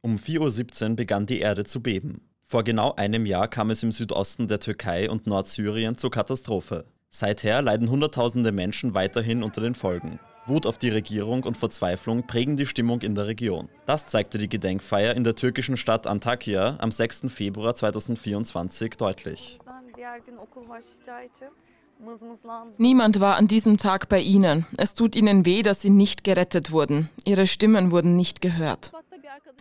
Um 4.17 Uhr begann die Erde zu beben. Vor genau einem Jahr kam es im Südosten der Türkei und Nordsyrien zur Katastrophe. Seither leiden Hunderttausende Menschen weiterhin unter den Folgen. Wut auf die Regierung und Verzweiflung prägen die Stimmung in der Region. Das zeigte die Gedenkfeier in der türkischen Stadt Antakya am 6. Februar 2024 deutlich. Niemand war an diesem Tag bei Ihnen. Es tut Ihnen weh, dass Sie nicht gerettet wurden. Ihre Stimmen wurden nicht gehört.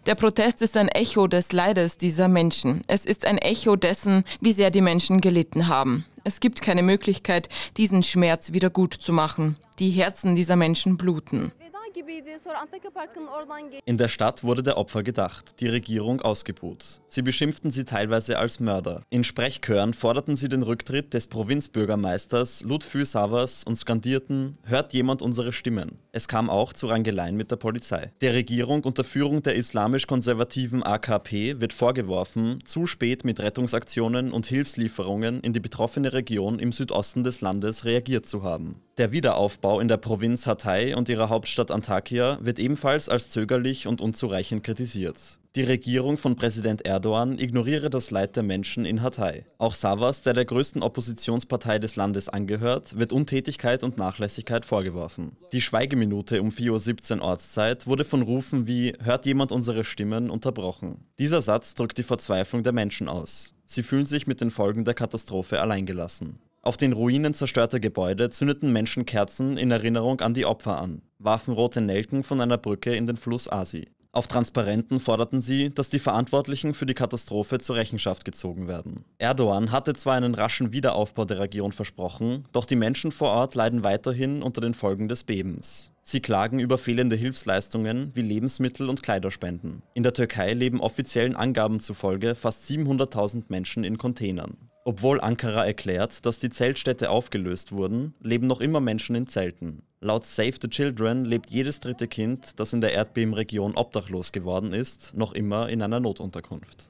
Der Protest ist ein Echo des Leides dieser Menschen. Es ist ein Echo dessen, wie sehr die Menschen gelitten haben. Es gibt keine Möglichkeit, diesen Schmerz wieder gut zu machen. Die Herzen dieser Menschen bluten gibiydi. Sonra Antakya Parkı'nın oradan geç In der Stadt wurde der Opfer gedacht, die Regierung ausgebuht. Sie beschimpften sie teilweise als Mörder. In Sprechchören forderten sie den Rücktritt des Provinzbürgermeisters Lutfü Savas und skandierten, hört jemand unsere Stimmen. Es kam auch zu Rangeleien mit der Polizei. Der Regierung unter Führung der islamisch-konservativen AKP wird vorgeworfen, zu spät mit Rettungsaktionen und Hilfslieferungen in die betroffene Region im Südosten des Landes reagiert zu haben. Der Wiederaufbau in der Provinz Hatay und ihrer Hauptstadt Antakya wird ebenfalls als zögerlich und unzureichend kritisiert. Die Regierung von Präsident Erdogan ignoriere das Leid der Menschen in Hatay. Auch Savas, der der größten Oppositionspartei des Landes angehört, wird Untätigkeit und Nachlässigkeit vorgeworfen. Die Schweigeminute um 4.17 Uhr Ortszeit wurde von Rufen wie Hört jemand unsere Stimmen unterbrochen. Dieser Satz drückt die Verzweiflung der Menschen aus. Sie fühlen sich mit den Folgen der Katastrophe alleingelassen. Auf den Ruinen zerstörter Gebäude zündeten Menschen Kerzen in Erinnerung an die Opfer an, warfen rote Nelken von einer Brücke in den Fluss Asi. Auf Transparenten forderten sie, dass die Verantwortlichen für die Katastrophe zur Rechenschaft gezogen werden. Erdogan hatte zwar einen raschen Wiederaufbau der Region versprochen, doch die Menschen vor Ort leiden weiterhin unter den Folgen des Bebens. Sie klagen über fehlende Hilfsleistungen wie Lebensmittel und Kleiderspenden. In der Türkei leben offiziellen Angaben zufolge fast 700.000 Menschen in Containern. Obwohl Ankara erklärt, dass die Zeltstädte aufgelöst wurden, leben noch immer Menschen in Zelten. Laut Save the Children lebt jedes dritte Kind, das in der Erdbebenregion obdachlos geworden ist, noch immer in einer Notunterkunft.